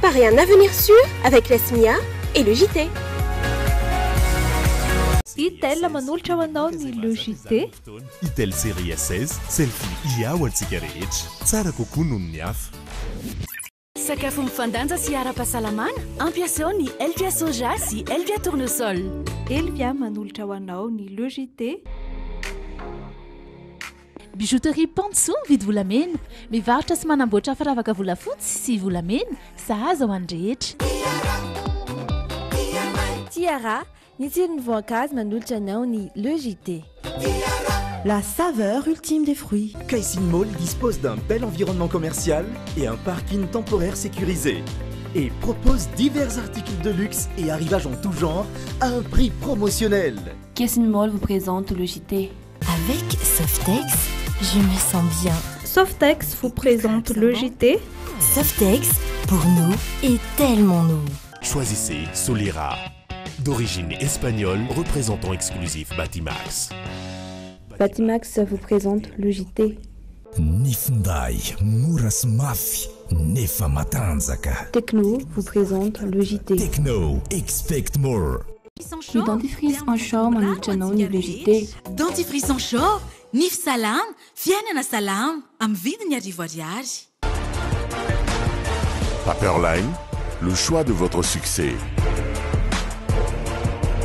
péprenavenir sur avec lesmia et le gt itel manolotra ho anao ny legt itel séria 6 selphi iao atsika rehetra tsara kokoa nohono ny hafa sakafo mifandanja sy arapahsalamana ampiaseo ny elvia soja sy elvia tournesol elia manolotra ho anao ny legt bijouterie panso mividy volamena vous sy manamboatra firavaka volafotsy sy volamena sahaza ho andrehetra tiara ny tsiron'ny voankazo manolotra anao ny le jt La saveur ultime des fruits. Kaisin Mall dispose d'un bel environnement commercial et un parking temporaire sécurisé. Et propose divers articles de luxe et arrivages en tout genre à un prix promotionnel. Kaisin Mall vous présente le JT. Avec Softex, je me sens bien. Softex vous présente le JT. Softex, pour nous est tellement nous. Choisissez Solera, d'origine espagnole, représentant exclusif Batimax. Batimax vous présente le JT. Nifndai, Nefa Techno vous présente le JT. Techno, expect more. dentifrice en charme en le JT. Dentifrice en short Nif salam, Salam, Am Paperline, le choix de votre succès.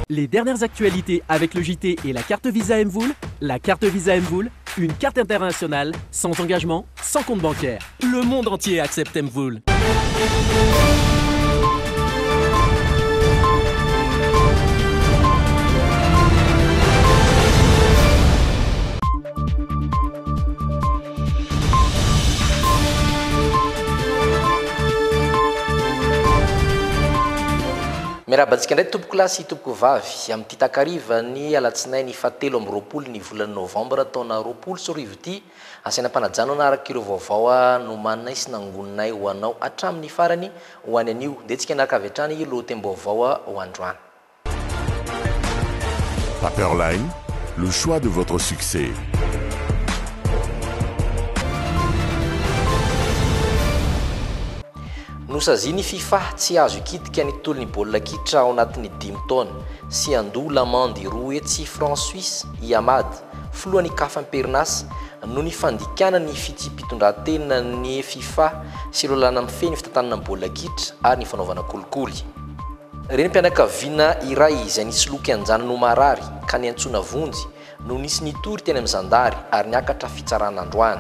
Les dernières actualités avec le JT et la carte Visa Mvoul. La carte Visa Mvoul, une carte internationale, sans engagement, sans compte bancaire. Le monde entier accepte Mvoul. miaraha bantsika indray tompokolasy tompoko vavy amin'y ty htakariva ny alatsinay ny fatelo am'y roapoly ny volan'ny novembre ataona roapolo sorivo ty asainam-panajano anaarak'ireo vaovaoa nomannay sy nangoninay hoanao atramin'ny farany hoany anio nde ntsika nakavy atrany lo tem-baovaoa hoandroany paperline le choix de votre succès nosaziany fifa tsy azo ikitika ny tontolo ny baolina kitra ao anatin'ny dimton sy andoa lamande roue tsy fransuis i amad filoany kafypernas no ny fandikana ny fitsipitondrantena ny fifa sy lolana m'yfeny fitantananany bolina kitra ary ny fanaovanakolokoly re ny mpianakaviana iray zay nysloky anjana nomarary ka ny antsona vonjy no nisy nitory teny am'n zandary ary nyakatra fitsaranaandroany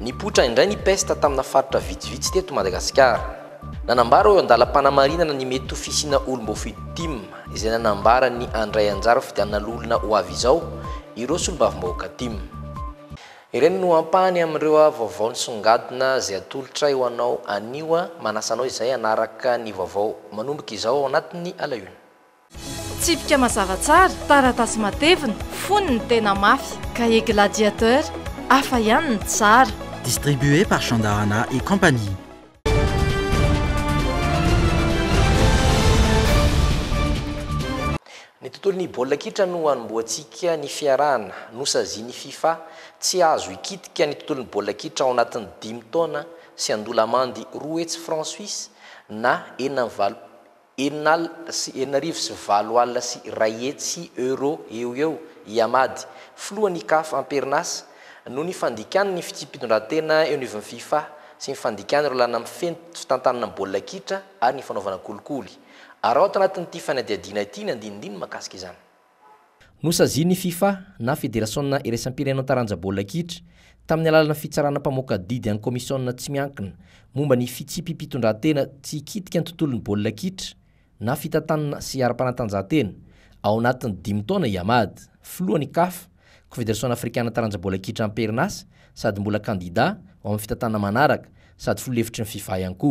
nypotra indray ny pesta taminafaritra vitsivitsy teto madagasikara nanambara oeo andala-panamarinana ny mety ofisina olombafo ti izay nanambara ny andray anjara fidianalolona ho avy izao ireo s olomba avymbaoaka tim ireny no ampahany amin'ireo a vaovao nysongadina zay atolotra eo anao anioa manasanao izay anaraka ny vaovao manomboka izao ao anatin'ny alaina tsipika mazavatsara taratasy mateviny fony ny tena mafy ka e gladiateura afa ihanyny tsara distribué par chandana e compagnie ny tontolo ny baolila kitra no amboantsika ny fiarahna no saziany fifa tsy azo ikitika ny tontolo 'ny boilakitra o anatin'ny dimytaona sy andolamandy roetsy fransuis na enina valo eninal sy eninarivo sy valoala sy rayetsy euro eo eo iamady filoa ny kaf ampernas no ny fandikan ny fitipitondraatena enivn'ny fifa sy myfandikana ro lana fe fitantanana ny bolilakitra ary ny fanaovanakolokoly art anatin'nyty fanadiadina ty ny andinindino makasika izany ny fifa na federasoa iresan'mpirena taranja bolina kitra tamin'ny alalana fitsaranampamoakadidy any kômisioa tsy miankina momba ny fitsipy mpitondrantena tsy kitika ny tontolo'ny baoliakitra na fitantana sy ar-panatanjahantena anatn'yditaona iamady oanykaf kfederao afrikana tarajabolakitra pernasy sadymbola kandida oamn'ny fitantana manaraka sadyfloevitry nyfifa ako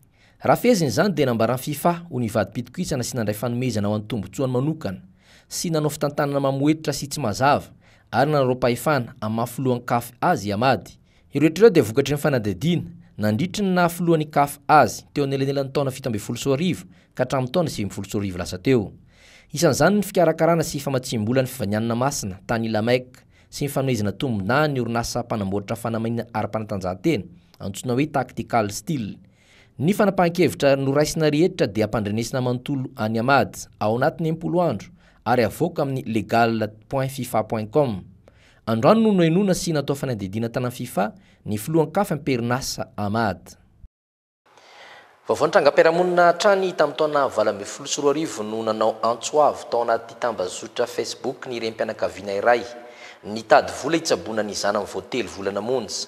raha feziny zany dea nambarany fifa honyvadypitik isana sy nandray fanomezina ao an'ny tombontsoany manokana sy nanao fitantanana mamoeitra sy tsy mazava ary nanaropaefana am'ahafiloany a azyyyanya syznatobnany ornasa mpanamboritra fanamaina ary-panatanjahantena antsona hoe taktical ty ny fanapahan-kevitra noraisina rihetitra dia ampandrenesina manontolo any amady ao anatiny empoloandro ary avoaka amin'ny legal point fifa point com androano no noinona sy natao fanadihdiana tanay fifa ny filoan-kafy mperinasa amady vaovao nytranga-piaramonina trany tamin'ny taona valame folo soroariv no nanao antsoavy tao anaty tambazotra facebook ny irem-pianaka vianairay ny tady vola hitsabona ny izany amin'ny voately volanamonsy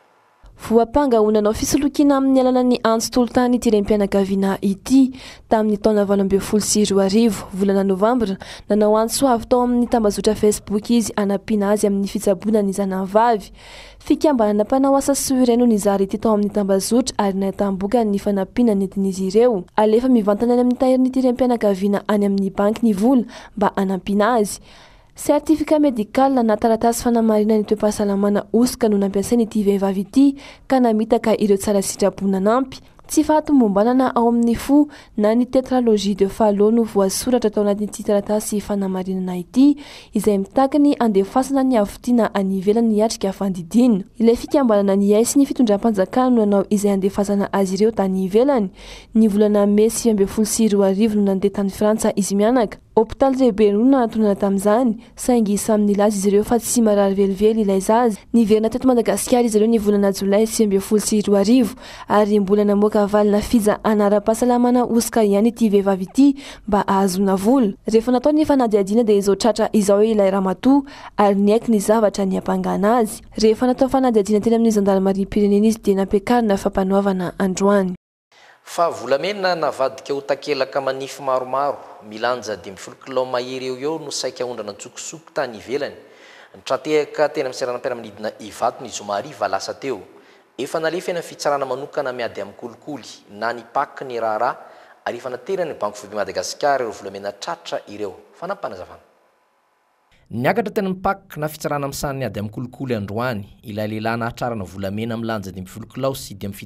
voam-panga hoananao fisolokiana amin'ny alana ny antso tolotany ityrempianakaviana ity tamin'ny taona vlobefolo siryoi volananovambra nanao antsoavy tao amin'ny tambazotra facebook izy anam-piana azy amin'ny fitsabona ny zanavavy fikambanana m-panao asa syirano nyzara ity tao amin'ny tambazotra ary nataboka ny napina neiizy ieo aefa mivantana any amin'ny taherinyity rempianakavina any amin'ny banky ny vola mba anam-piana azy sertifikat medikal na taratasy fanamarina ny toem-pahasalamana oska noho nampiasainaity vaivavy ity ka namitaka ireo sara sitrapona anampy tsy fahatombombanana ao amin'ny fo na ny tetralogi de falo no voasoratra atao anatin''ity taratasy fanamarinana ity izay mitaky ny andefasana ny avotiana anyivelana yatrika vandidina ilay fikambanana ny ay sy ny fitondram-panjaka no anao izay andefasana azy ireo da nyivelany ny volana mesy mb folo s irariv no nandeha tany fransa izyiaak opitaly reibero na atonana tamin'izany saingy sami'n' lazy izy ireo fa tsy marary velively ilay zazy ny verina teto madagasikara izy ireo nyvolana azo lay sy ambe folo sy iroa arivo ary mbola namoaka valina fiza anara-pahasalamana oska ihany ty vehivavy ity mba ahazona vola rehefa natao ny fanadyadina de izao tratra izao hoe ilay ramato ary ny aiky ny zavatra ny ampangana azy rehefa natao fanady adina tena amin'ny zandalymari pirenena izy de nampiakarina fampanoavana androany fa volamena navadika hotakelaka manify maromaro milanja d mifolokilao maheryeo eo no saika ondrana ntsoksok tanyieany tratehka tena amsranam-piaramnidina iatonyizymahaia lasa teo enaenafitsarana anokana miady aololy na nyak ny rahra areanaterany bankoby madagasikara ervolamena tratra ireoyialeilay nataanaaena anad mkao sy msi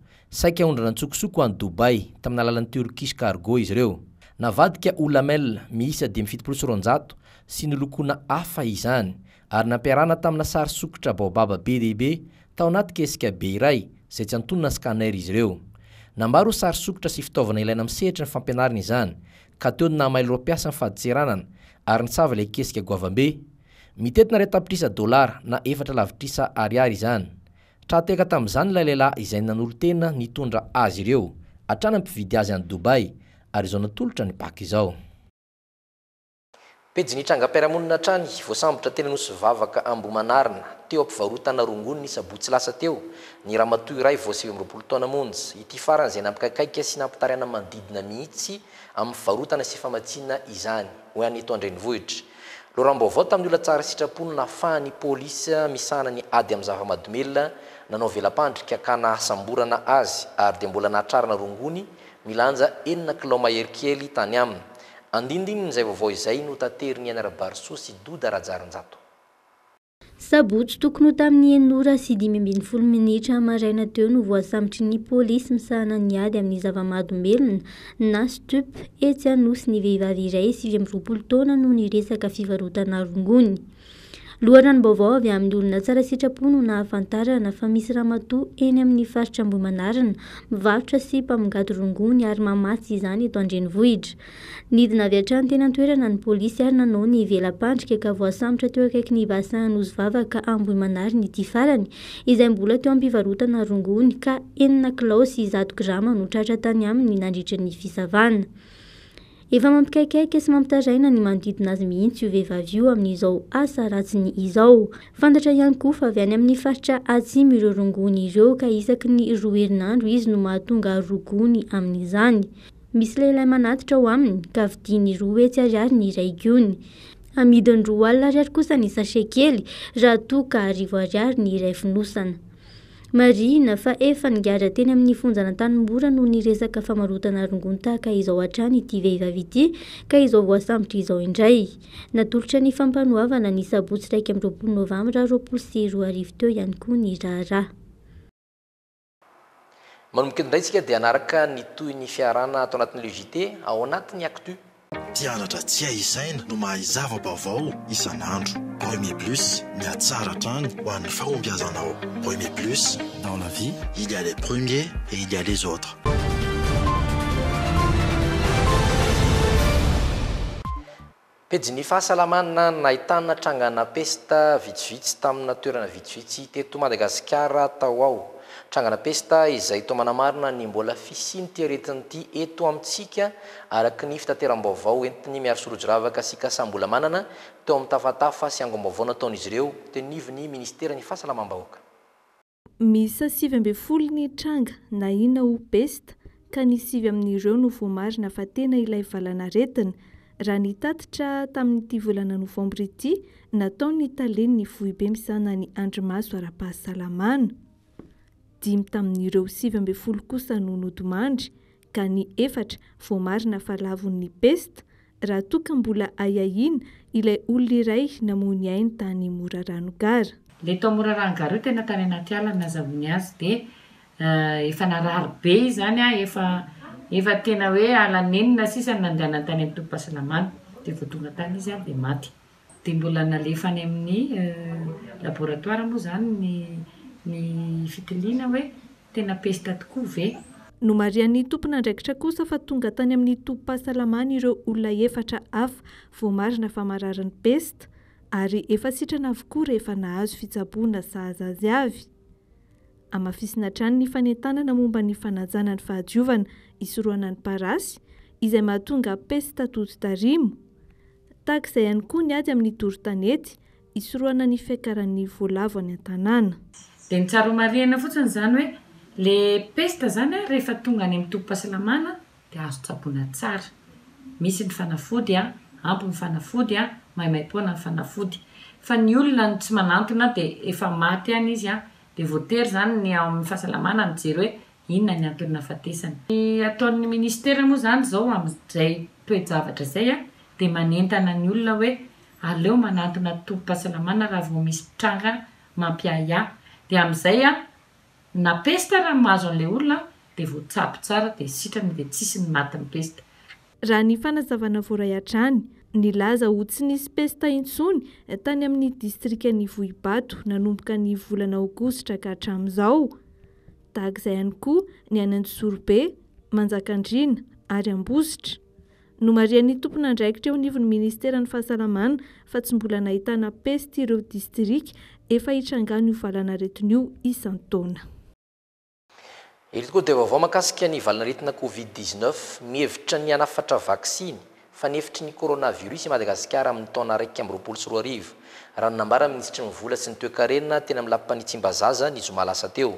saikaaondrana ntsokosoko any dobay tamin'na alalan'ny turkis cargo izy reo navadika olam miisa de mfsr sy nolokona afa izany ary nampiarana tamina sarisokotra baobaba be dehibe tao natykesika beray aysy atonna skanar izyebaro sarisokotra sy fitaovana ilaina misehitra ny fampianarina izany ka teo namail rompiasa nyfaditseranana aryysavalay kesika gabmena rtapitrisa na etralavitrisa aiy eta'zanylalaila izay naolotena ntondra az eoybayaybotr tenaosy vavaka ambomanarina teo ampivarotana rongonny isabotsy lasa teo ny rahmato ra se amroolo to it faran'zay nakakaiky sy nampitarna mandidina mihitsy amyiotana sy famatsina izanyy tamny oasrasitrapony nafahnypôi misanany ady am'nyzavamadomelna nanao velapandrika kanahasamborana azy ary dia mbola nahatrarana rongony milanja enina kilaoma erikely tany aminy andindiny n'izay vaovao izay no tatery ny ainarabarso sy dody rahajarinjato sabotso tokony ho tamin'ny enora sy dimy ambin'ny folo minitra maraina teo no voasambitry ny polisy misahanani ady amin'ny zavamahadymbelona na stup etsyanosy ny vehivavy iray sivy am'roapolo taona noho ny resaka fivarotana rongony loara ny mbaovaoavy amin'ny olona tsara sitrapo no nahafantarana fa misy rahamatoa eny amin'ny faritra amboimanarina mivarotra sy mpamongado rongony ary mamatsy izany eto andreny vohitra nidina avi atranytenantoerana ny polisy ary nanao ny velapandrika ka voasambotra teo akaiky ny baasaan'ozy vavaka amboimanariny idi farany izay mbola teo ampivarotana rongony ka enina klaosy zatokoramanotratra tany aminy nandritra ny fisavana efa mampikaikaika sy mampitaraina ny manodidina azy mihintsy io vehva v io amin'izao asa ratsyny izao fantatra ihany koa fa avy any amin'ny faritra atsimy ireo rongony ireo ka isaky ny roa herinandro izy no mahatonga rogony amin'izany misy lahilay manatitra ao aminy ka vidiny iroa oe tsy ariary ny iray giony amidiny roa alina rihatry kosa ny sasekely raha to ka arivo ariary ny iray finosana marina fa efa nigadra nteny amin'ny fonjana tanymbora noho ny resaka famarotana rongontahaka izao an-trany ity vehivavyity ka izao vaoasambotra izao indray natolotra ny fampanoavana ny sabotsy raiky amin'ireopolo novambraaha roapolo sy roa arivo teo ihany koa ny raharaha manombokeli ndray sika dia anaraka ny toy ny fiarahna atao anatinyilegite ao anatiny akto tianatra tsy ahizaina no mahazava-baovao isan'andro premier plus miatsara trany ho an'ny fahombiazanao premier plus dans la vie il y a les premiers et il y a les autres pejiny fahasalamana nahitana trangana pesta vitsivitsy tamina toerana vitsivitsy teto madagasikara tao ao trangana pesta izay tomanamarina ny mbola fisiny tiaretin'ity eto amintsika araka ny fitaterambaovao entiny miaro sorojoravaka sika sambola manana teo ami'nytafatafa sy ango mbaovao nataonaizy ireo tenivy ny ministera ny fahasalamanbaoaka misa sivy mbn folo ny tranga na ina o pesta ka ny sivy amin'n'ireo novoamarina fa tena ilay valana retina raha nitatitra tamin'nyiti volana novambra ity natao ny taleny ny voibe misanany andrimaso arapahasalamana dimy tamin'n'ireo sivy amby folo kosa no nodimandry ka ny efatra voamarina fahalavon'ny peste raha toka mbola ayahina ilay olona iray namony ainy tany moraranogara la tao moraranogara io tena tany anaty alany nazaamony azy di eh, efa narary be iz zany a ea efa tena hoe alanenina sisany nandehanantany ami'y topaselamany dea voatonga tany izy any de maty dia mbola nalefany amin'ny eh, laboratoire moa zanyny nyvitiliana hoe tena pesta tokoa ve no marian'ny tompona ndraikitra kosa fa tonga tany amin'ny topahasalamany ireo olona efatra afa voamarina famararany pesta ary efa sitrana avokoa rehefa nahazo fitsaboana zaazazy avy amafisina trany ny fanentanana momba ny fanajana ny fahadiovana isoroana ny parasy izay mahatonga pesta dodo-darimo tahakizay ihany koa ny ady amin'ny doritanety isoroana ny fiakaran'ny voalavo any an-tanàna ny tsara homarina fotsiny zany hoe le pesta zany a rehefa tonga any amin'y tobompahasalamana dazooaisaampnahaa nyolonan tsy manaona defayanyizyeanynyy ahasaaeyon ataon'ny ministera moa zany zao amizaytoejavatra zay ad ennanyolonaoeeomananaopahasaaanarahav misy rangaaia ami'izay a na pesta rahmahazo an'la olona de votsapo tsara de sika nde tsisy ny natyny pesta raha ny fanazavana voray atrany ny laza ho tsy nysy pesta intsony tany amin'ny distrika ny vohibato nanomboka ny volana aogostra ka hatram'izao da ak'izay any koa ny any anyzorobe manjakandriana ary ambositra no marian'ny tompona ndraikitra eo nivony ministerany fahasalamaa fa tsy mbola nahitana pesta ireo distrika efa hitrangano valana retin'io isanytaona irtokoa de vaovao makasika ny valana retina covid-dn mihevitra ny anafatra vaksiny fa nihevitry ny korônaviros madagasikara amin'ny tona raikyamroapolo sy roa ariv rahanonambaraminisitry mivola sy nytoekarena tena m lapanytsimbazaza nyzmalasa teo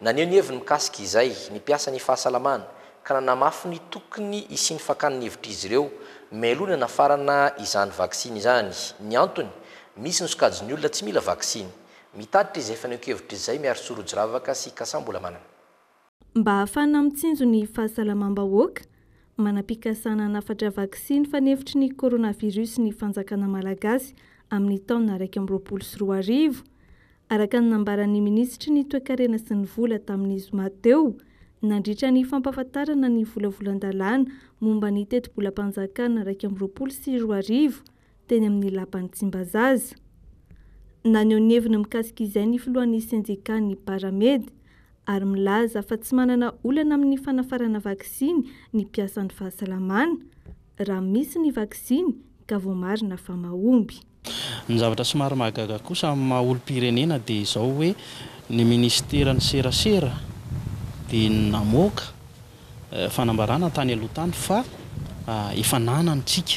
naneo ny heviny mikasika izay nypiasa ny fahasalamana ka nanamafiny tokony isiny fakanny hevitra izy ireo ma alohana nafarana izany vaksiny zany ny antony misy nysokajo ny olona tsy mila vaksiny mitaditra izy ay fa nekevitra izay miaro sorojyravaka sy ikasambola manana mba hafaana mintsinjo ny fahasalamamba hoaka manam-pikasana nafatra vaksiny fa nyhevitry ny kôrônavirosy ny fanjakana malagasy amin'ny taona raiky amin'yroapolo sy roa arivo araka ny nambaran'ny minisitra ny toekarena sy ny vola tamin'izy mateo nandritra ny fampafantarana ny volavolan-dalàna momba ny tetobolampanjakana araiky amin'roapolo sy roaarivo teny amin'ny lampany tsimbazaza naneonyheviny mikasika izay ny filohan'ny sendikany paramedy ary milaza fa tsy manana olana amin'ny fanafarana vaksiny ny mpiasa n'ny fahasalamana raha misy ny vaksiny ka voamarina famahomby ny zavatra somary mahagaga kosa maha olompirenena dia izao hoe ny ministerany serasera dia namoaka eh, fanambarana tany alohtany fa efanana eh, antsika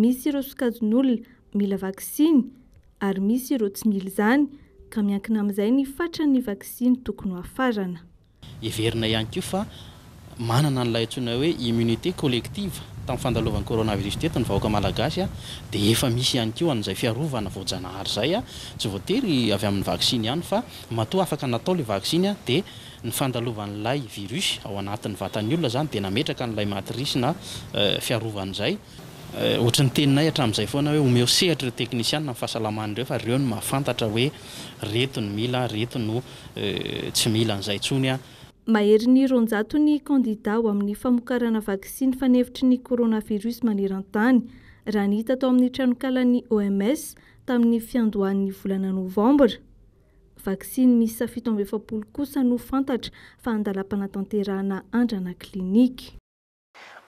misy irosokajon'olona mila vasiny ary misy ro tsy mily zany ka miakina ami'izay ny fatrany vaksiny tooy hafaanaiihany ko fa manana n'lay antsoina hoe immunité colectiva tamin'ny fandalovan'ny coronavirus tetiny vaoaka malagasy a de efa misy ihany keo an'izay fiarovana vojanahary zay a tsy voatery avy amin'ny vaksiny ihany fa matoa afaka natao le vaksinya di nyfandalovan'lay virus ao anatin'ny vatany olona zany di nametraka n'lay matris na eh, fiarovan'zay Eh, ohatra ny teninay hatramin'izay foana hoe omeo sehatra ireo teknisiann n'ny fahasalamany dreo fa ireo no mahafantatra hoe reti ny mila reto no eh, tsy mila n'izay ntsony a maheri ny ronjato ny kandida o amin'ny famokarana vaksiny fa nevitry ny coronavirus maneran-tany raha ny hita atao amin'ny tranokalan'ni oms tamin'ny fiandohan'ny volana novambra vaksiny mi safito abfalo kosa no fantatra fa andalapanatanterana andrana klinika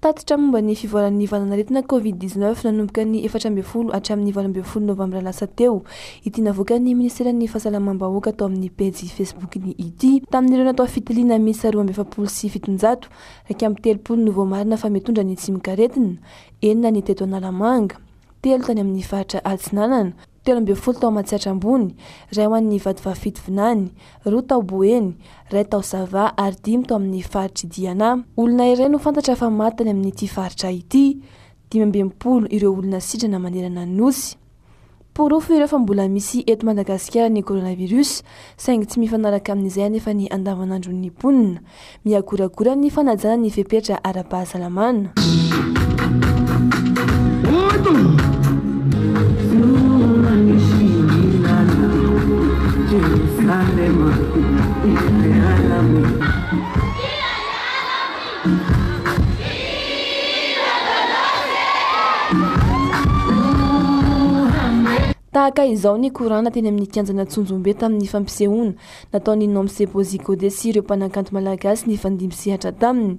tatitra momba ny fivoalan'ny vanana retina covid-d9 nanomboka ny efatra ambi folo atramin'ny valambi folo novambra lasa teo ityanavoaka ny ministera ny fahasalamambaoaka atao amin'ny pezy facebookny ity tamin'ireo natao fitiliana misaroa amby efapolo sy fitonjato raky amn'y telopolo novaomarina fa mitondra ny tsimoka retina enina ny teto analamanga telo tany amin'ny faritra atsinanana olo tamatsitraabony ray oanyvaivafioinay roa taoboeny ray tao zava ary diyto amin'ny faritryina olona iay ofanatra famaayamin'yifaitra iyiyboo ireoolonairnaaorefbola misy eo madagasikarany kôraviros saigy tsy mifanaraka amizay fany andavaadronyoa miagoraorany fanajananyepeitra aaaa tahaka izaho ny kourana teny amin'ny kianjana tsonjombe tamin'ny fampisehoana nataony nom seposikode sy ireo mpanankanto malagasy ny fandimbisehatra taminy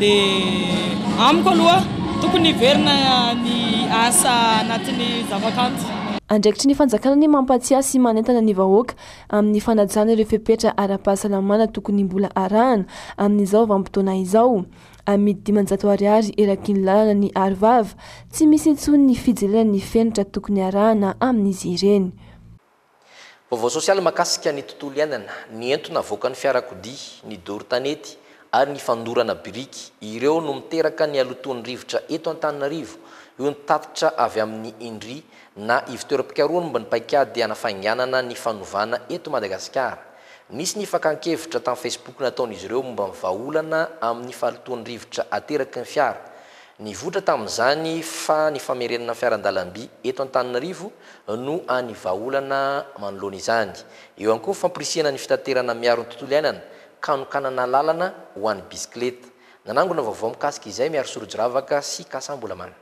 yyadraiitry ny anjakana y ampatsia sy manentana ny vahoaka amin'ny fanajany irefipetra arapahasalamana tokony mbola arahana amin'n'izao vaampitoana izao amidimanjato ariary erakinylaana ny arivava tsy misy tso ny fijelena ny fenatra tokony arahana amin'izy ireny aovaososialy makasika ny tontolo iainana ny entona voaka ny fiarakodi ny dorytanety ynyonbk ireo nomiterka ny aotonyrivotra eto atniottr avy amin'ny inry na iteria mba npaay agan ny fnoana etadaaamisy n fkkevitra tafacebook nataoizy reo momba on amn'nyftonivotra atekyny fanyotra ta'zany fa ny ferenafiaradala etoti no ayolnaaolonaianyeo ako fampirisiana ny fitaterana miaronytotolo ainana kanokanana lalana hoan'ny bisikleta nanangona vaovao mikasika izay miaro sorojoravaka sy kasa mbola man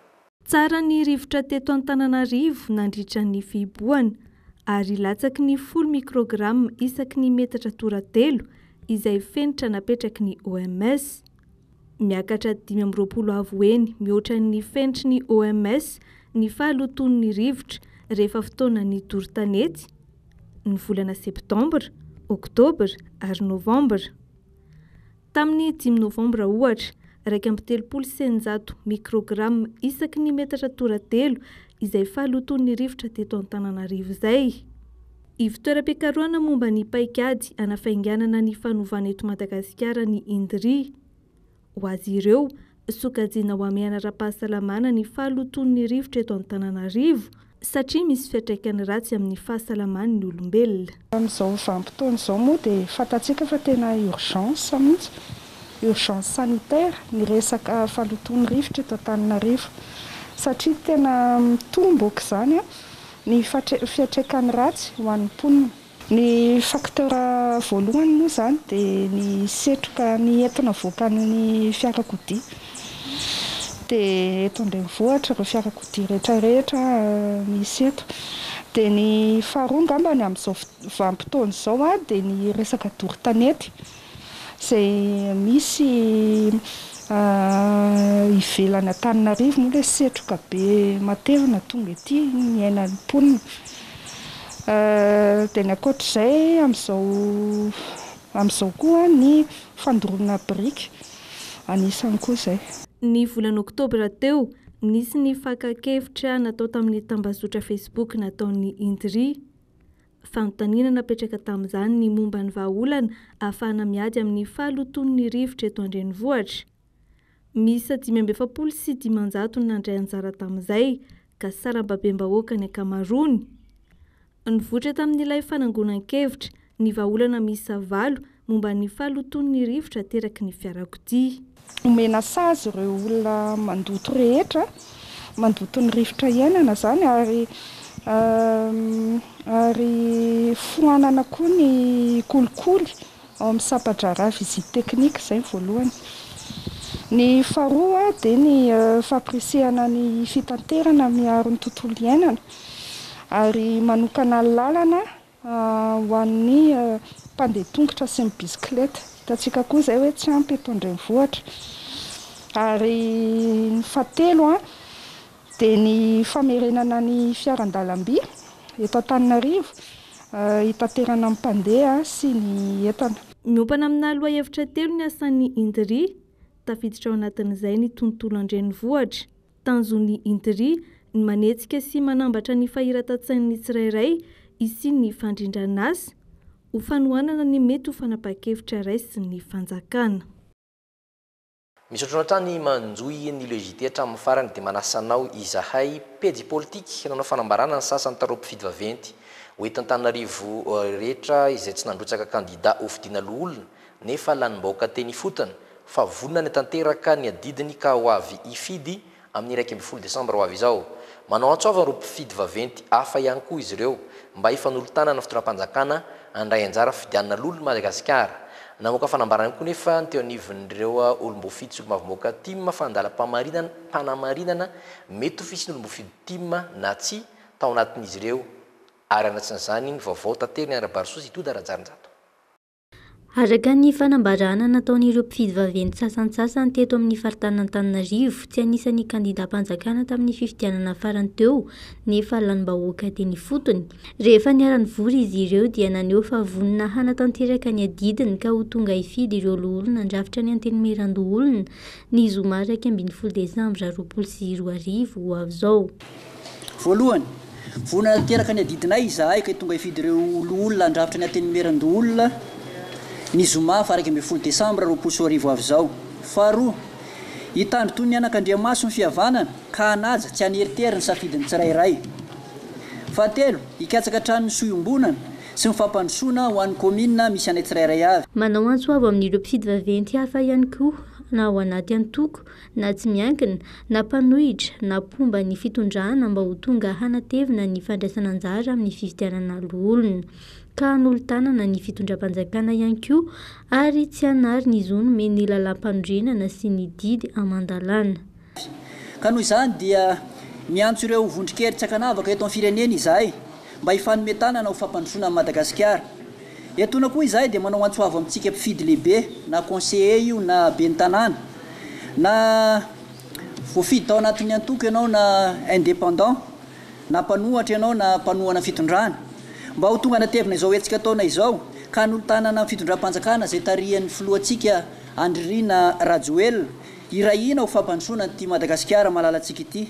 tsara ny rivotra teto an-tanana rivo nandritrany fiboana ary latsaky ny folo micrograma isaky ny metatra toratelo izay fenitra napetraka ny oms miakatra dimy mn'roapolo avoeny mihoatra'ny fenitry ny oms ny fahalotony ny rivotra rehefa fotoana ny doritanety ny volana septambra octobra ary novambra tamin'ny jimy novambra ohatra raika amn'ny telopolo senjato microgramma isaky ny metatra toratelo izay fahaloton ny rivotra de eto any tanàna rivo izay ivytoera-bikaroana momba ny paikady anafainganana ny fanovana eto madagasikara ny indri ho azy ireo sokajiana ho ame ana ra-pahasalamana ny fahaloton ny rivotra eto any tanàna rivo satria misy fiatraikan'ny ratsy amin'ny fahasalamany ny olombelona amin'izao va ampotoany izao moa dia fatatsiaka fa tena urgence amitsy urgence sanitaire ny resaka fahalotony rivotra to n-tanina rifo satria tena mitomboko izany a ah, ny fat- fiatraikan'ny ratsy ho animponina ny factera voalohany noa izany di ny setroka ny entina voakanny fiarakodia etondrany vohatra r fiarakodi reetrarehetra mis eto di eh, ny faharongambany amzao vampotony zao a di ny resaka dorytanety zay misy eh, ivelany atanina rivo moa la setro ka be matevina tonga ety nyainanyponina eh, de ny akotrazay amzao am'izao koa ny fandorona briky anisany koa zay ny volanyoktobra teo misy ny fakakevitra natao tamin'ny tambazotra facebook nataon'ny indri fanontaniana napetraka tamin'izany ny momba ny vahaolana ahafahana miady amin'ny fahalotony ny rivotra eto andreny vohatra misa dimy mbeefapolo sy dimanjato nandray anjara tamin'izay ka saram-babe m-bahoaka ny a kamarony ny votry tamin'nyilay fanangonan-kevitra ny vahaholana misa valo mbany fahalotonny rivotra teraky ny viarakodi homena sazy ireo olona mandoto rehetra mandotony rivotra iainana zany ary ehm, ary foanana koa ny kolikoly ao amin'ny sapadraravisit teknika izayy valohany ny faroaa dia ny e, fahmprisehanany fitanterana miarony tontolo iainana ary manokana nlalana ah, hoann'ny eh, ndeogotrasy yiskletahitasikakoa zay oe tsy ampyeto ndrenyotra ary ny fateloa di ny famerenana ny fiarandalambi eto n-tannari eh, hitaterana amypandeha sy ny entana miompana amina aloa hevitra telo ny asan'ny indri tafiditra ao anatin'izay ny tontolo andreny vohatra tanzon'ny indri ny manetsika sy manambatra ny fahiratantsainny tsirairay isy ny fandrindranazy neyhkeraasmisotranaoatrany anjo nylegite train'ny farany de manasaanao izahay pei politiky nanao fanambaranany sasany tarompifidy vaventy oetin'ny tannarivo eh, rehetra izay tsy nandrotsaka kandida ofidina loolona nefa lanymboka teny fotina fa volina ny tanteraka ny adidiny ka o avy ifidy amin'yraiky amyfol decembre o ay izao manao atsoavany rompifidy vaventy afa ihany koa izy ireo mba ifanolotanana fitoram-panjakana andray anjara ny fidianina lolo ny madagasikara namoaka fanambaray koa nefa nyteo anivon'reoa ah, olombofidy tsy olomavymoaka ti faandala mpamarinana mpanamarinana mety ho fisinyolombofidy ti na tsy tao anatin'izy ireo ary anatsin'izany ny vaovao tatery ny andrabarysosy itody arajarynzato araka ny fanambarana nataon'ireo mpifidyvaveny sasantsasany teto amin'ny faritaantaninario tsy aisan'nykandida manjakana tain'ny fifiiaanaaanteonelnmbahokaoonyehefa niaranyvory izy ireo diananeofa vonina hanatanteraka ny adidiny ka ho tonga ifidy ireo loolona andravitra ny antenmerandoolona nybkiina izayoonaanra y no ny zoma faray amb folo desambra ropos ivazao ahaoa hitandro toy ny anaka andriamaso ny fihavanana ka anaja tsy aneriteriny safidiny tsirairay ateo hikatsaka trano ny soiombonana sy ny fampandrosoana ho anny kommina misy anaytsirairay avy manao antsoavo amin'lompisidy vaventy hafa iany ko na ho anaty anytoko na tsy miankina na mpanohitra na mpomba ny fitondrana mba ho tonga hanatevina ny fandraisananjara amin'ny fivitianana loolona ka nolotanana ny fitondram-panjakana ihanyko ary tsy anarinyizyo nome ny lalampanodrenana sy ny didy amn'andalànadia miatso ireo vondrikeryts akanavaka eto ny firenena izahy mba ifanome tanana o fampanosona nmadagaskara ntna koa izahy di manao atsoavy amintsika mpifidy lehibe na consele io na be ny tanàna na vofidy tao anatn'ny antoko ianao na indépendant na mpanohtra ianao na mpanoana yfitondrany mba ho tonga anatevina izao hoentsika ataona izao ka nolotanana miyfidon-dra-panjakana zay tarian'ny filoantsika andririana rajoel iray ina ho fampansonanyity madagasikara malalantsika ity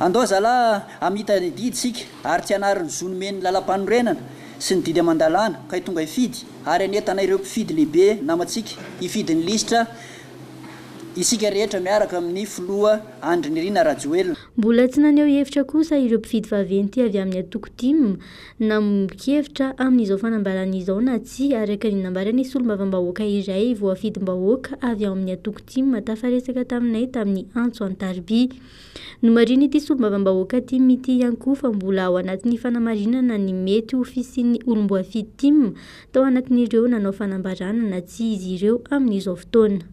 andozalay amita ny didy sika ary ty anariny zonomenny lala-panorenana sy ny didy amandalàna ka hitonga ifidy ary anetana ireo mpifidy lehibe namatsika ifidy ny listra isikarehetra miaraka amin'ny foloa andriniriana rasy elonambola tsy naneo hevitra kosa ireo mpifidy favenyity avy amin'ny atoko ti na mkevitra amin'n'izao fanambaranaizao na tsy araka ny nambarany syolombavambahoaka iray voafidymbahoaka avy a amin'ny atoko timatafaresaka taminay tamin'ny antso antarby no mariny ity solombavambahoaka ty mity anykoa fa mbola ao anatyny fanamarinana ny mety ho fisiny olomboafidy ti tao anakin'ireo nanao fanambarana na tsy izy ireo amin'izao fotoana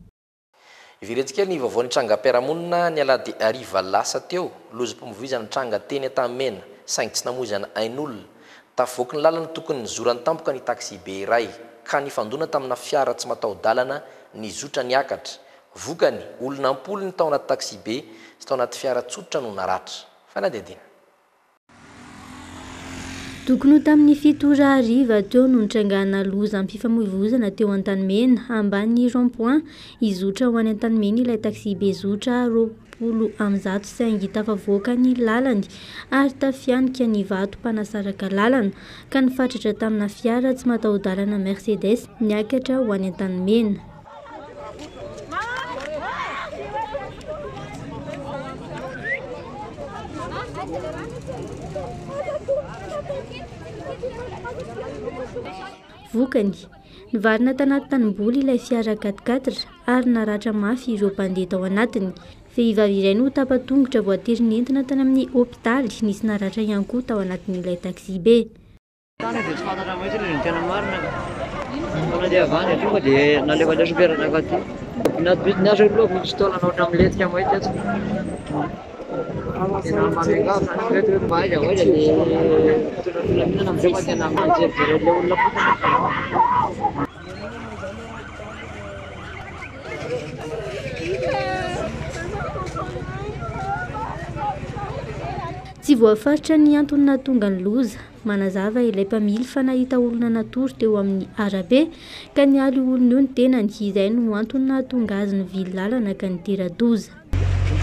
iviretsikely ny vaovao nitrangapiarahamonina nyala dia arivalasa teo lozo-pomovizana tranga teny atamena saingy tsy namoizana ain'olona tavokyny lalany tokony zoranytampoka ny taxibe iray ka nyfandoana tamina fiara tsy mataodalana ny zotra nyakatra vokany olonampolo ny tao anaty taxibe sy tao anaty fiara tsootra noho na ratra fa nadiadiny dokono tamin'ny fitora ariva teo no nitraingana loza mnpifamoivozana teo an-tanymena amban'ny rampoin izotra ho any an-tanymena ilay taxi be zotra aropolo aminyzato say angita favoaka ny lalany ary tafianika ny vato mpanasaraka lalana ka nyfatratra tamina fiara tsy mataodalana mercedes niakatra ho any an-tanymena vokany nivarina tanaty tanimboly ilay fiara gatigadira ary naratra mafy ireo mpandeha tao anatiny fehivavyirainy ho tapatongotra voateri nentina tany amin'ny opitaly nisy naratra ihany koa tao anatin'ilay taksi be tsy voafaritra ny antonynahyntonga ny loza manazava ilay mpamily fa nahita olona natory teo amin'ny arabe ka nialo olon'io no tena ny hizaino antonynahantonga azy ny vilalana ka nyteradoza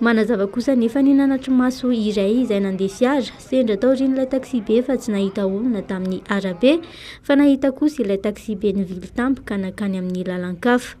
manazava kosa nefa ny nanatry maso iray izay nandesy ara sendra atao reny ilay taksi be fa tsy nahita olona tamin'ny arabe fa nahita kosy ilay taksi be ny vili tampo ka nakany amin'ny lalankafo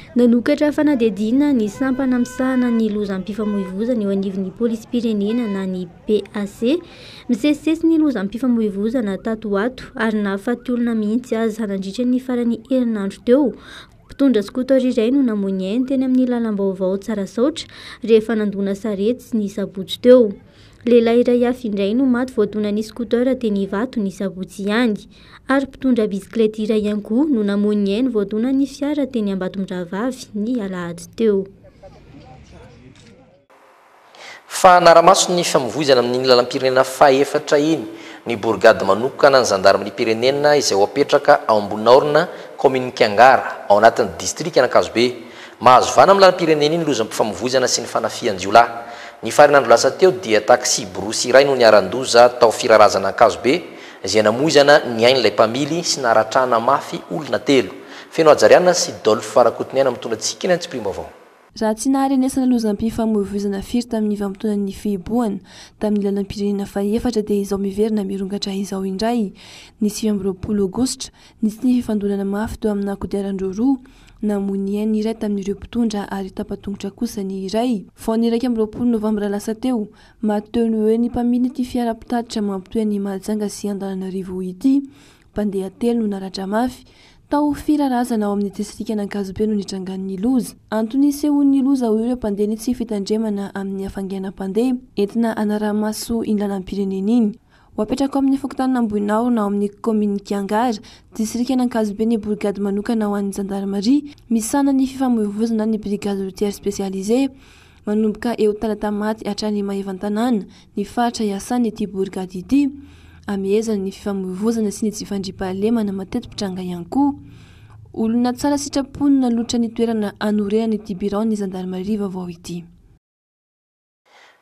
nanokatra fanadihidina ny sampana amisahana ny lozam-pifamoivozana eo anivyny polisy pirenena na ny bac miseisesy ny loza m-pifamoivozana tatoato ary na faty olona mihitsy azy hanandritra ny farany herinandro teo mpitondra sykotoriiray no namonainy teny amin'ny lalam-baovao tsara saotra rehefa nandoana sarety sy ny sabotso teo lehilahy iray afindray no maty voatoana nyskootera teny vato ny savotsy ihany ary mpitondra bisikileta iray ankoha no namony aino voatona ny fiara teny ambato mindravavy ny alahato teo fa naramaso ny famivoizana amin''ny lalampirenena fahefatra iny ny borgady manokana ny zandary minny pirenena izay ho apetraka ao ambonina orina kommuni kangara ao anatiny distrika anakazobe mahazovana amin'ny lalampirenena iny loza-pifamivoizana sy ny fanafianjiolahy ny arinandrolasa teo dia tasybrosy iray no niarandoza tao firarazana kazobe zy namoizana ny ain'lay mpamily sy naratrahana mafy olona telo feno ajaiana sy f farakotiny aina amtondra tsi eny ntsipimbo aaoat'y onayna ta'y lalapirenena aetra d aomiena mirongatrazaoiay nsyootra nsy ioanaafy ainaadrora amoniany iray tamin'n'ireompitondra ary tapatongotra kosany iray fa ny iraika am'loapolo novambra lasa teo mate ny oe ny mpaminyity fiaram-pitaditra mampitoyny majanga sy andanana rivoity mpandeh atelo no naratra mafy tao firarazana ao amin'ny tesiikanankazobe no nitrangano'ny loza antony seho'ny loza o i re mpandeha ny tsy fitandremana amin'ny afanganam-pandeha entina anaramaso inlanampirenena iny apetraka amin'ny fokotananamboinaonao amin'ny kmniangaa disriknankazobe ny borgady manokana oa'yzandarmary misanany fifamovozanany brigady rotira spesialize manomboka eo talatamaty atra'ny maevantanana ny fartra iasanyty borgady iy amezaa ny fifamovozana sy ny ifandri-pahlemana matetrangaiaykoa oranena aeanyirony zandarmari ay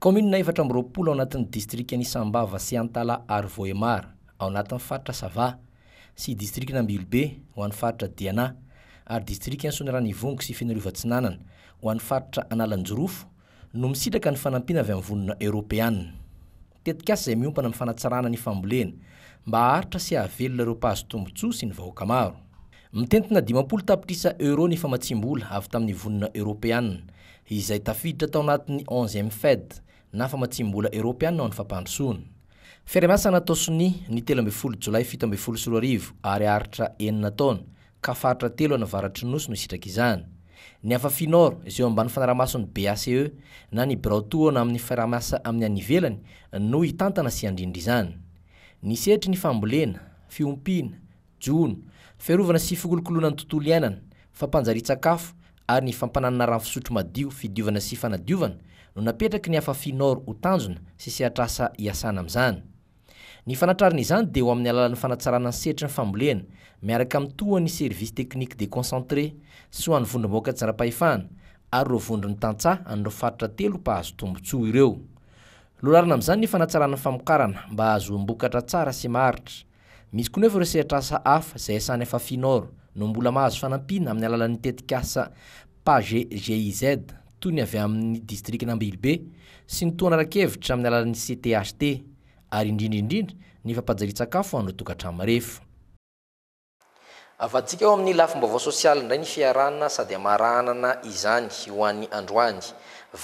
aramoo aanatin'ydistriknisambava sy antala arvoemar anatin'ny faritra sa sy distrikna ambibehoany faritra dina aydistriknsonyranyongy sy finariatsinanana hoan'y faritra analanjorofo no misitraka nyfanampina ay amonina eropeay yahasy yaieur nyfaaiboa avy tamin'nyvonina eropeany iditra taaat'ym eay fitmbefolo srori ary aritra eninataona kafaritra telo anavaratry nosono isitraknob'y faaramasony bacenanyratna amin'ny firamiasa amin'ny anyvelanyyaimpinan firovana sy fokolokolonany tontolo iainana fampanjaritsakafo ary ny fampananna rafisotro madio fidiovana sy fanadiovana napetraka ny afa finor ho tanjona sy seatra asa isanyaayarinizany de oami'ny alalan'ny fanatsaranany setri ny fambolena miaraka mtoany service teknique de concentré sy oanydrokaaaayrnynaarahazoooeia azanyny fanatsarananyfamokaanamba azobokatra sara sy ahaitraiy krsetra asa afa zay asany afafinor no mbola mahazo fanampina amn'ny alalan'ny tetika asa pag giz tony avy amin'ny distrik nambilbe sy ny toana arakevitra amin'ny alanan'ny ctht ary indrindraindrindra ne efampajaritsakafo handro tokatramrefo avtsika eo amin'ny lafimbaova sosialy indray ny fiarana sady amarahnana izany ho an'ny androany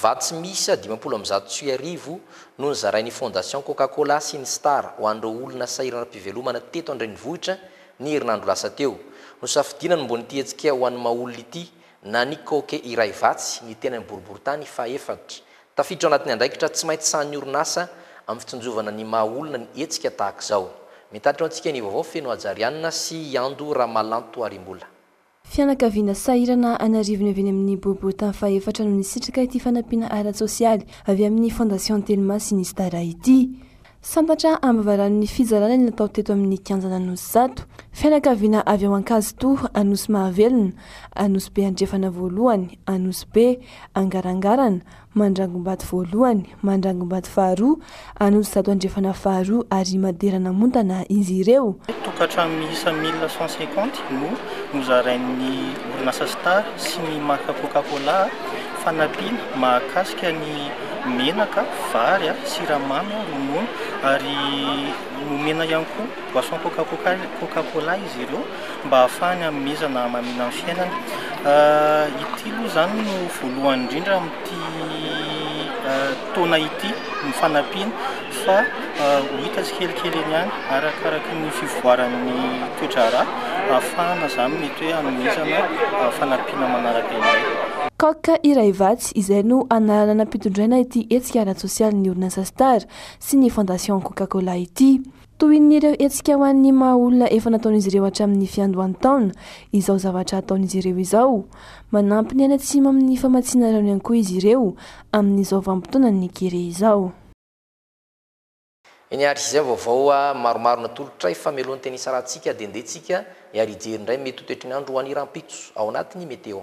va tsy misy dimapolo am'nyzato tsy arivo no nyzarain'ni fondation côcakola sy ny star ho andreo olona sairanra-pivelomana teto andray nivohitra ny hirinandro lasa teo no safidina no mbo ny tiatsika ho an'ny maolona ity na ny koke iray vatsy ny tena ny boribortany fahefatra tafiditra o anatiny andraikitra tsy mainty sa'ny orinasa amin'ny fitsonjovana ny maha olona ny etsika tahaka izao mityaritra ao antsika ny vaoavao feno ajarianina sy ando raha malanto toarim-bola fianakaviana sahirana anarivony viany amin'ny borbortan fahefatra noho ny sitraka ty fanampiana aran sosialy avy amin'ny fondation telma sy nys tara ity sampatra ambvarano'ny fizaranany natao teto amin'ny kianjana anosy zato fiainakaviana avy ao ankazo to anosy mahavelona anosy be andrefana voalohany anosy be angarangarana mandrangom-baty voalohany mandragom-baty faharoa anosy zato andrefana faharoa ary maderana montana izy ireo tokatra in'n'isa mineecinant no mozarain'ny nasa star sy ny maka kokakola fanapina mahakasikany menaka varya siramamy onono ary nomena ihany koa voasn ccoca cola izy ireo mba ahafahany aminny mezana mamina ny fiainany ah, ity loha zany no voalohany indrindra aminty ah, taona ity nyfanapiana fa ah, ho hita sy kelikely ny agny arakaraky ny fivoaran'ny toetrara ahafahana zany mety hoe anomezana fanapiana manaraka inany aka iray vatsy izay no analana na mpitondraina ity etsika arati sosialy ny olona sastar sy ny fandation cocacola ity toyn'ireo etsika ho an'ny maha olona efa nataon'izy ireo hatramin'ny fiandoany taona izao zavatra ataon'izy ireo izao manampy ny ana ntsima amin'ny famatsiana rano iany koa izy ireo amin'nyzao vampitoanany kere izao niaritr'izay vaovaoa ah, maromaro natolotray fa melohany tenisa ratsika de ndeha tsika iarijeri indray mety hotoetra ny andro hoanrampikso ao anatiny meteo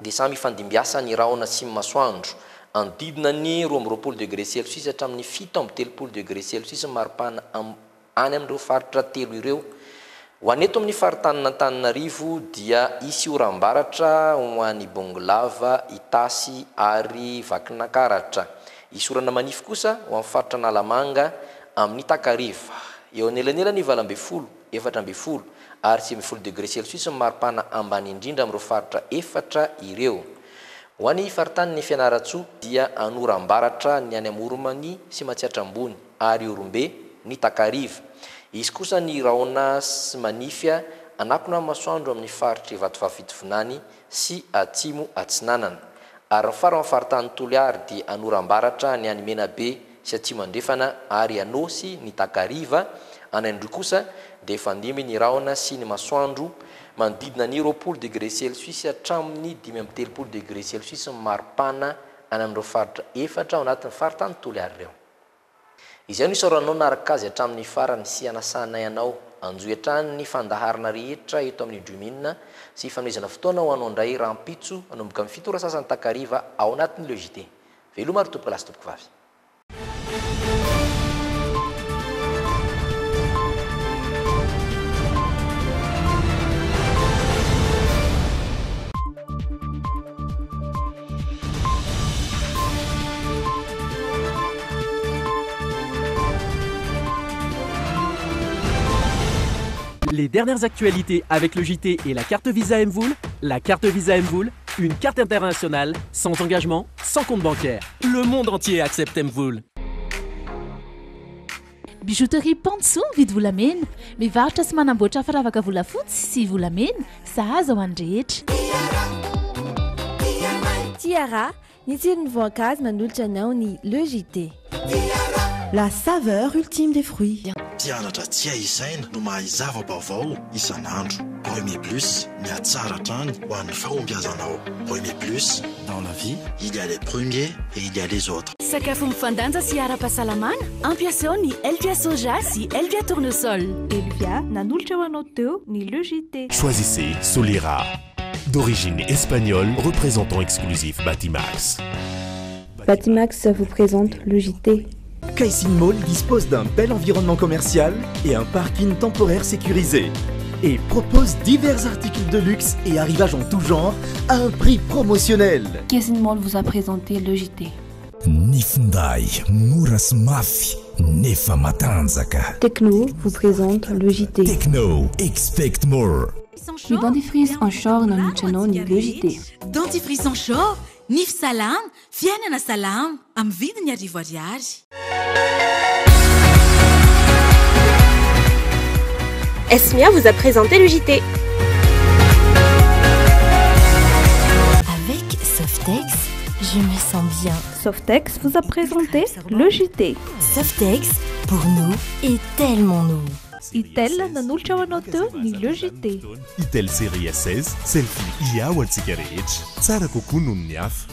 de samy fandimbiasany raona sy masoandro andiinany roa areopole de gré celsisatramin'ny fito am telopolo de gré elismarpahna any amreo faritra telo ireoae amin'ny faitannataninaivo dia isyorabaratra oanybonglava itasy ary vakinakaratra isorananifo kosa o ay faritra nalamanga amin'nytieonelanelany valabe folo efatra ambe folo ary symfol degré eisny maro-pana ambany indrindra amreo faritra eara eytnyfrb ny any amyormny sy tarabonyayobanakna masoandro amin'ny faritra vatovafitovinany sy atim atinanana ary y faro y faritantolo ary di anorambaratra ny anymenabe sy andrefana ay asy ny taia anandro osa de fanimy ny raona sy ny masoandro mandidina nyropole degré celuise atraminy iy atelopole degré eluis arana anadreair aanatnyfteaoanyyyaaoany ndin ehetra eto ain'ny asy fezna ftoanaananray rampoabokay fio sany tai aoanatnyleité eoma rtooka lastopoko ay Les dernières actualités avec le JT et la carte Visa Mvoul. La carte Visa Mvoul, une carte internationale, sans engagement, sans compte bancaire. Le monde entier accepte Mvoul. bijouterie pansoa vous vous mivarotra Mais manamboatra vous volafotsy sy si vous ho andrehetra tiara ny tsiron'ny une manolotra anao ni le jt la saveur ultime des fruits. tianatra tsy haizaina no mahay baovao isan'andro remi plus miatsara trany ho an'ny fahombiazanao remi plus dans la vie il y a les premiers et il y a les autres sakafo mifandanja sy ara-pahasalamana ampiasao ny elvia soja sy elvia tournesol elvia nanolotra ho anao teo ny logité choisissez Solera d'origine espagnole représentant exclusif Batimax Batimax vous présente le JT Kaisin Mall dispose d'un bel environnement commercial et un parking temporaire sécurisé et propose divers articles de luxe et arrivages en tout genre à un prix promotionnel. Kaisin Mall vous a présenté le JT. Nifundai, Muras Mafi, Nefa Techno vous présente le JT. Techno, expect more. Le dentifrice en short dans le ni le JT. Dentifrice en short, Nif Salam, Fianana Salam, Amvid voyage. Esmia vous a présenté le JT. Avec Softex, je me sens bien. Softex vous a présenté le JT. Softex, pour nous est tellement nous. Itel notre ni le JT. Itel série 16, selfie IA wansikarej, niaf,